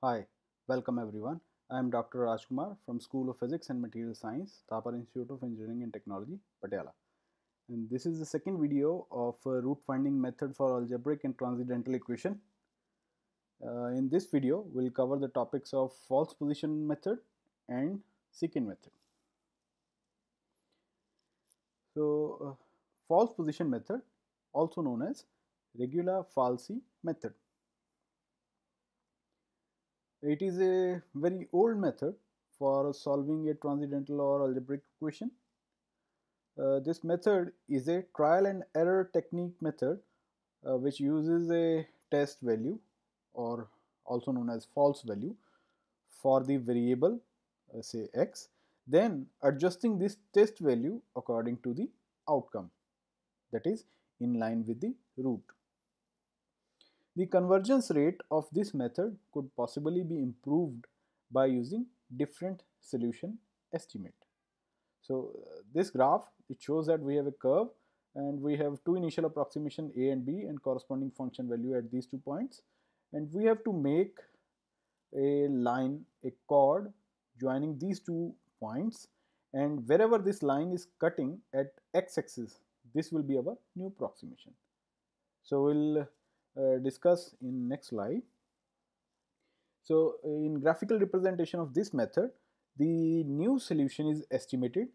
Hi, welcome everyone. I am Dr. Rajkumar from School of Physics and Material Science, Thapar Institute of Engineering and Technology, Patiala. And this is the second video of uh, root finding method for algebraic and transcendental equation. Uh, in this video, we'll cover the topics of false position method and secant method. So, uh, false position method, also known as regular falsi method. It is a very old method for solving a transcendental or algebraic equation. Uh, this method is a trial and error technique method uh, which uses a test value or also known as false value for the variable uh, say x then adjusting this test value according to the outcome that is in line with the root. The convergence rate of this method could possibly be improved by using different solution estimate. So uh, this graph, it shows that we have a curve and we have two initial approximation a and b and corresponding function value at these two points and we have to make a line, a chord joining these two points and wherever this line is cutting at x-axis, this will be our new approximation. So we'll uh, discuss in next slide. So in graphical representation of this method, the new solution is estimated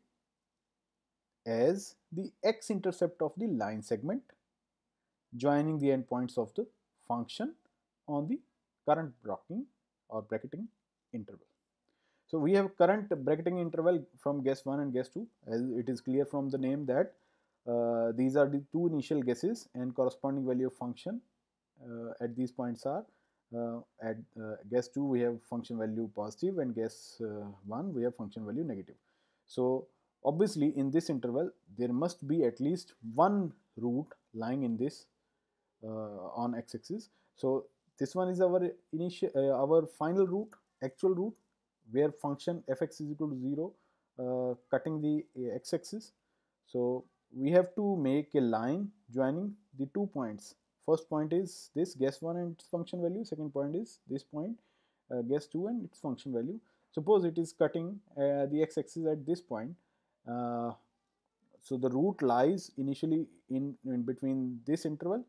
as the x-intercept of the line segment joining the endpoints of the function on the current blocking or bracketing interval. So we have current bracketing interval from guess 1 and guess 2 as it is clear from the name that uh, these are the two initial guesses and corresponding value of function uh, at these points are uh, at uh, guess 2 we have function value positive and guess 1 we have function value negative. So, obviously in this interval there must be at least one root lying in this on x axis. So, this one is our initial our final root actual root where function fx is equal to 0 uh, cutting the x axis. So, we have to make a line joining the two points first point is this guess1 and its function value second point is this point uh, guess2 and its function value suppose it is cutting uh, the x-axis at this point uh, so the root lies initially in, in, between this interval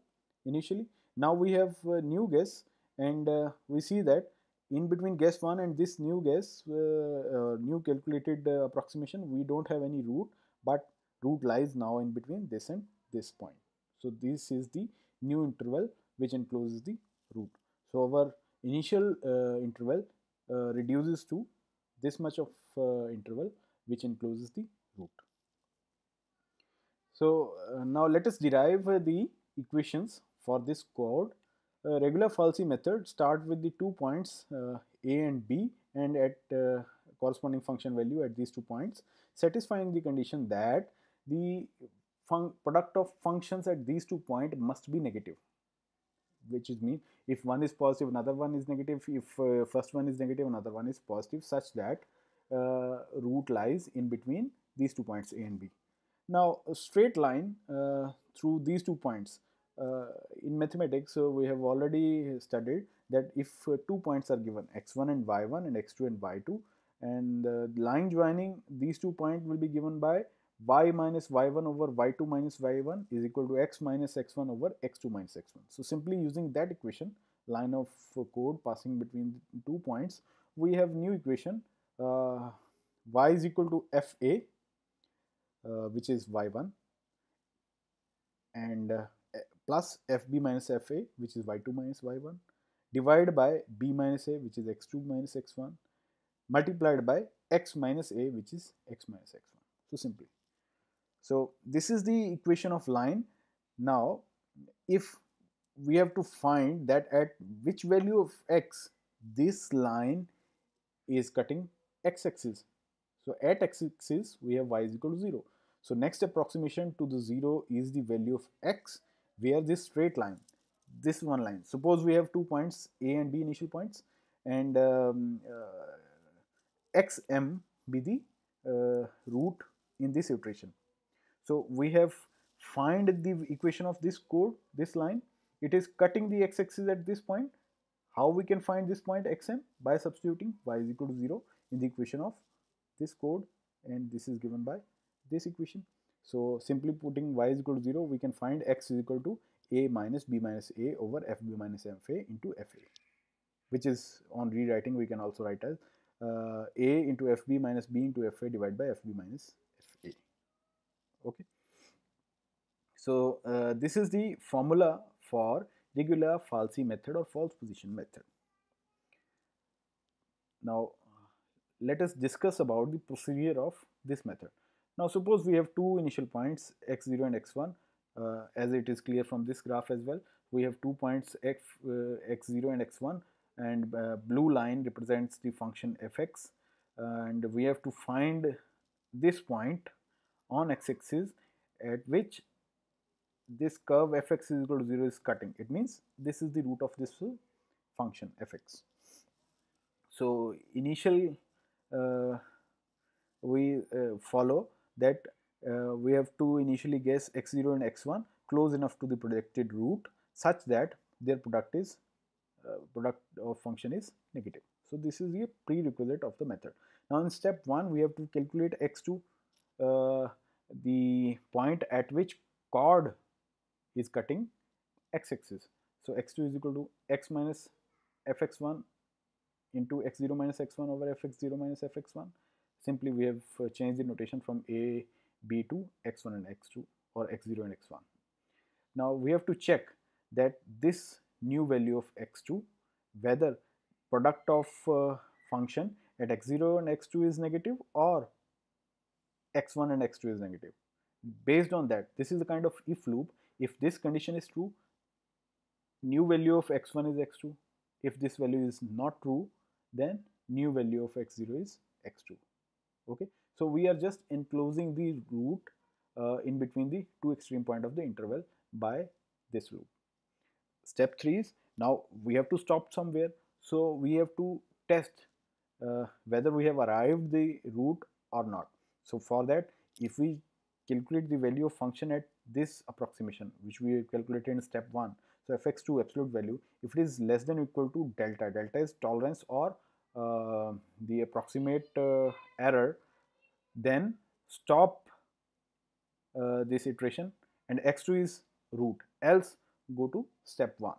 initially now we have new guess and uh, we see that in between guess 1 and this new guess uh, uh, new calculated approximation we don't have any root but root lies now in between this and this point so this is the new interval which encloses the root. So our initial uh, interval uh, reduces to this much of uh, interval which encloses the root. So uh, now let us derive uh, the equations for this chord. Uh, regular falsi method start with the two points A and B and at corresponding function value at these two points satisfying the condition that the product of functions at these two points must be negative which is mean if one is positive another one is negative if uh, first one is negative another one is positive such that uh, root lies in between these two points a and b now a straight line uh, through these two points uh, in mathematics so we have already studied that if uh, two points are given x1 and y1 and x2 and y2 and uh, line joining these two points will be given by y minus y1 over y2 minus y1 is equal to x minus x1 over x2 minus x1. So simply using that equation, line of code passing between two points, we have new equation uh, y is equal to fa uh, which is y1 and uh, plus fb minus fa which is y2 minus y1 divided by b minus a which is x2 minus x1 multiplied by x minus a which is x minus x1. So simply so this is the equation of line. Now if we have to find that at which value of x this line is cutting x-axis. So at x-axis we have y is equal to 0. So next approximation to the 0 is the value of x where this straight line, this one line. Suppose we have two points A and B initial points and um, uh, xm be the uh, root in this iteration. So we have find the equation of this code, this line. It is cutting the x-axis at this point. How we can find this point xm? By substituting y is equal to 0 in the equation of this code and this is given by this equation. So simply putting y is equal to 0, we can find x is equal to a minus b minus a over fb minus fa into fa which is on rewriting we can also write as uh, a into fb minus b into fa divided by fb minus okay. So, uh, this is the formula for regular falsi method or false position method. Now, let us discuss about the procedure of this method. Now, suppose we have two initial points x0 and x1 uh, as it is clear from this graph as well. We have two points x, uh, x0 and x1 and uh, blue line represents the function fx and we have to find this point on x-axis at which this curve fx is equal to 0 is cutting. It means this is the root of this function fx. So, initial uh, we uh, follow that uh, we have to initially guess x0 and x1 close enough to the projected root such that their product is uh, product of function is negative. So, this is the prerequisite of the method. Now, in step 1 we have to calculate x2 uh, the point at which chord is cutting x-axis. So x2 is equal to x minus fx1 into x0 minus x1 over fx0 minus fx1. Simply we have uh, changed the notation from a, b to x1 and x2 or x0 and x1. Now we have to check that this new value of x2 whether product of uh, function at x0 and x2 is negative or x1 and x2 is negative. Based on that, this is a kind of if loop. If this condition is true, new value of x1 is x2. If this value is not true, then new value of x0 is x2. Okay, so we are just enclosing the root uh, in between the two extreme point of the interval by this loop. Step 3 is now we have to stop somewhere. So we have to test uh, whether we have arrived the root or not. So for that, if we calculate the value of function at this approximation, which we calculated in step 1, so fx2 absolute value, if it is less than equal to delta, delta is tolerance or uh, the approximate uh, error, then stop uh, this iteration and x2 is root, else go to step 1.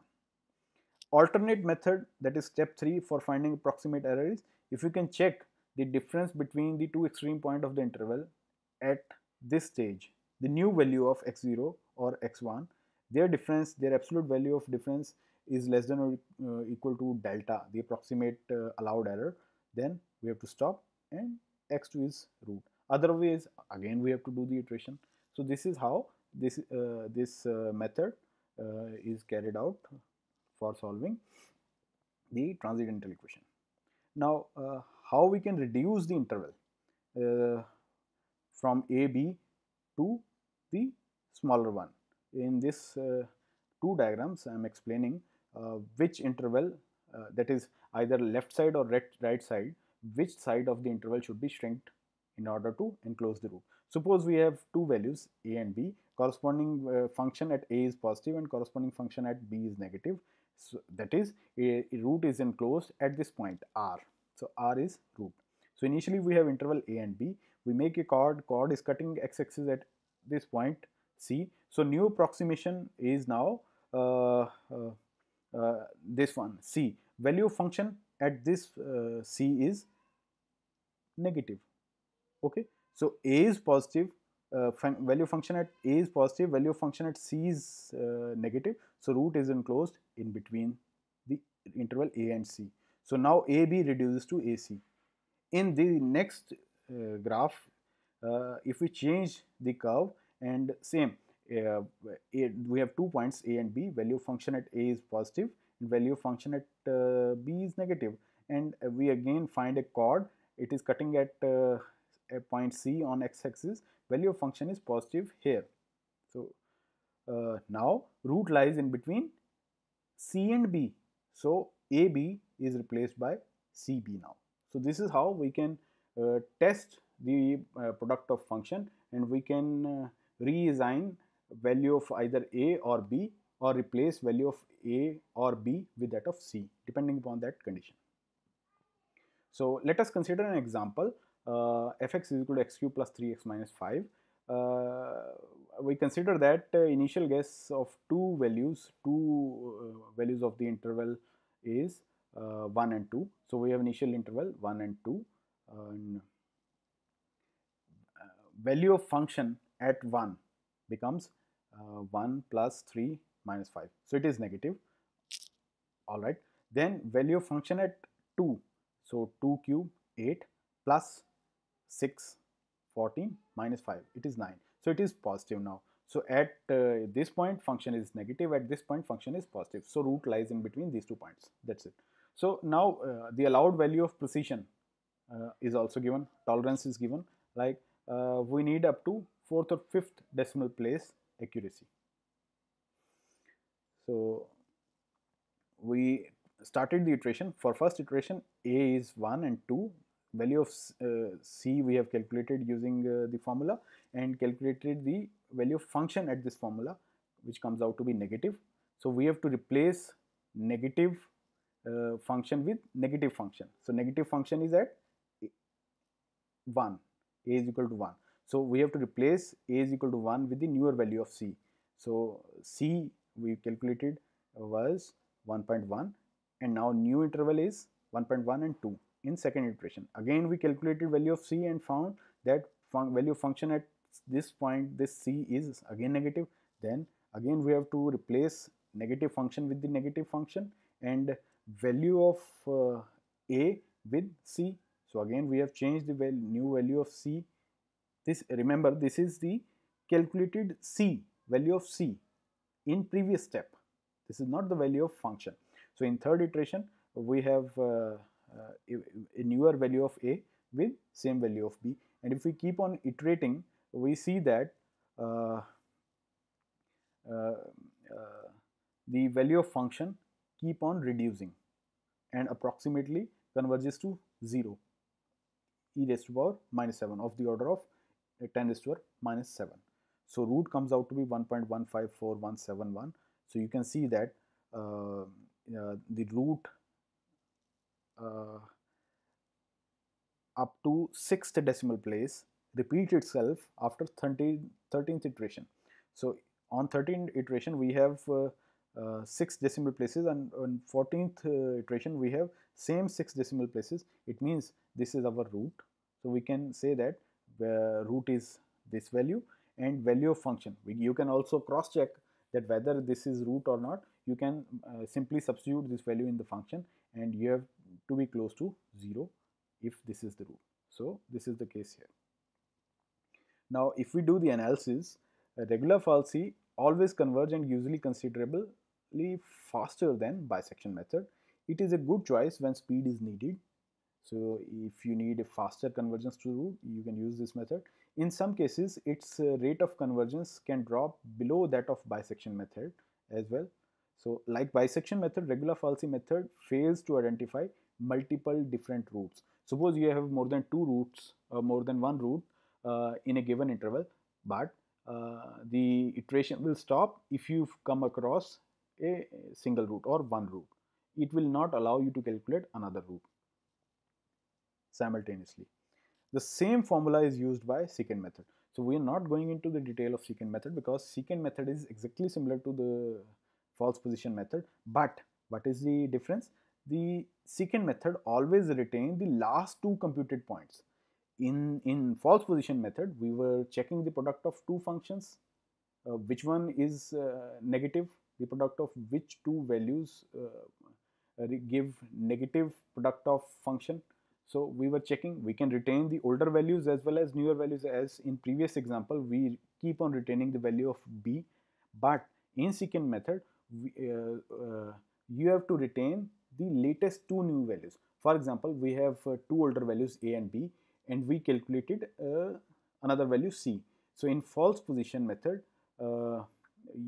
Alternate method that is step 3 for finding approximate error is if you can check the difference between the two extreme point of the interval at this stage the new value of x0 or x1 their difference their absolute value of difference is less than or uh, equal to delta the approximate uh, allowed error then we have to stop and x2 is root otherwise again we have to do the iteration so this is how this uh, this uh, method uh, is carried out for solving the transcendental equation now uh, how we can reduce the interval uh, from AB to the smaller one. In this uh, two diagrams I am explaining uh, which interval uh, that is either left side or right, right side which side of the interval should be shrinked in order to enclose the root. Suppose we have two values a and b corresponding uh, function at a is positive and corresponding function at b is negative. So that is a, a root is enclosed at this point r. So R is root. So initially we have interval A and B. We make a chord, chord is cutting x-axis at this point C. So new approximation is now uh, uh, uh, this one C. Value function at this uh, C is negative. Okay. So A is positive, uh, fun value function at A is positive, value function at C is uh, negative. So root is enclosed in between the interval A and C. So now AB reduces to AC. In the next uh, graph, uh, if we change the curve and same, uh, we have two points A and B, value function at A is positive and value function at uh, B is negative and we again find a chord, it is cutting at uh, a point C on x-axis, value function is positive here. So uh, now root lies in between C and B. So AB is replaced by CB now. So this is how we can uh, test the uh, product of function and we can uh, reassign value of either A or B or replace value of A or B with that of C depending upon that condition. So let us consider an example uh, fx is equal to x cube plus 3x minus 5 uh, we consider that uh, initial guess of two values, two uh, values of the interval is uh, 1 and 2. So we have initial interval 1 and 2 and uh, value of function at 1 becomes uh, 1 plus 3 minus 5. So it is negative. Alright. Then value of function at 2. So 2 cube 8 plus 6 14 minus 5 it is 9 so it is positive now so at uh, this point function is negative at this point function is positive so root lies in between these two points that's it so now uh, the allowed value of precision uh, is also given, tolerance is given like uh, we need up to fourth or fifth decimal place accuracy. So we started the iteration for first iteration A is 1 and 2 value of uh, C we have calculated using uh, the formula and calculated the value of function at this formula which comes out to be negative. So we have to replace negative uh, function with negative function. So negative function is at 1, a is equal to 1. So we have to replace a is equal to 1 with the newer value of c. So c we calculated was 1.1 and now new interval is 1.1 and 2 in second iteration. Again we calculated value of c and found that value function at this point this c is again negative then again we have to replace negative function with the negative function and value of uh, a with c so again we have changed the new value of c this remember this is the calculated c value of c in previous step this is not the value of function so in third iteration we have uh, uh, a newer value of a with same value of b and if we keep on iterating we see that uh, uh, uh the value of function keep on reducing and approximately converges to 0 e raised to power minus 7 of the order of uh, 10 raised to power minus 7. So root comes out to be 1.154171. So you can see that uh, uh, the root uh, up to sixth decimal place repeats itself after 30, 13th iteration. So on 13th iteration we have uh, uh, 6 decimal places and on 14th uh, iteration we have same 6 decimal places it means this is our root so we can say that uh, root is this value and value of function we, you can also cross check that whether this is root or not you can uh, simply substitute this value in the function and you have to be close to 0 if this is the root. So this is the case here. Now if we do the analysis, regular falsi always convergent and usually considerable slightly faster than bisection method. It is a good choice when speed is needed. So if you need a faster convergence to root, you can use this method. In some cases, its uh, rate of convergence can drop below that of bisection method as well. So like bisection method, regular falsi method fails to identify multiple different roots. Suppose you have more than two roots or uh, more than one root uh, in a given interval, but uh, the iteration will stop if you come across a single root or one root. It will not allow you to calculate another root simultaneously. The same formula is used by secant method. So we are not going into the detail of secant method because secant method is exactly similar to the false position method but what is the difference? The secant method always retain the last two computed points. In, in false position method we were checking the product of two functions uh, which one is uh, negative the product of which two values uh, uh, give negative product of function so we were checking we can retain the older values as well as newer values as in previous example we keep on retaining the value of b but in secant method we, uh, uh, you have to retain the latest two new values for example we have uh, two older values a and b and we calculated uh, another value c so in false position method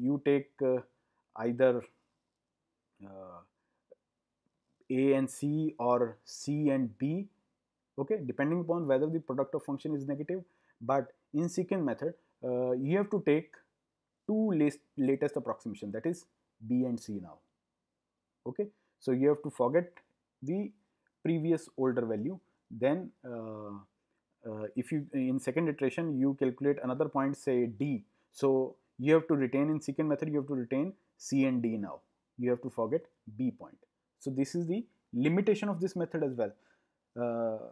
you take either uh, A and C or C and B okay depending upon whether the product of function is negative but in secant method uh, you have to take two last, latest approximation that is B and C now okay so you have to forget the previous older value then uh, uh, if you in second iteration you calculate another point say D so you have to retain in secant method you have to retain C and D now. You have to forget B point. So this is the limitation of this method as well. Uh,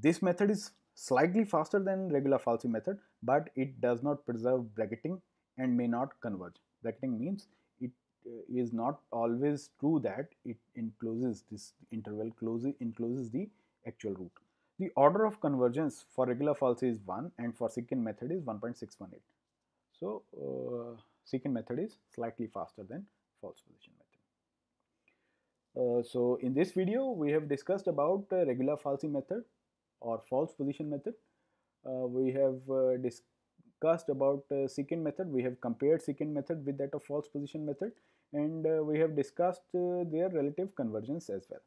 this method is slightly faster than regular falsi method but it does not preserve bracketing and may not converge. Bracketing means it uh, is not always true that it encloses this interval closes encloses the actual root. The order of convergence for regular falsi is 1 and for secant method is 1.618. So uh, second method is slightly faster than false position method. Uh, so in this video we have discussed about uh, regular falsy method or false position method. Uh, we have uh, discussed about uh, secant method. We have compared secant method with that of false position method and uh, we have discussed their relative convergence as well.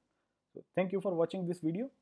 So thank you for watching this video.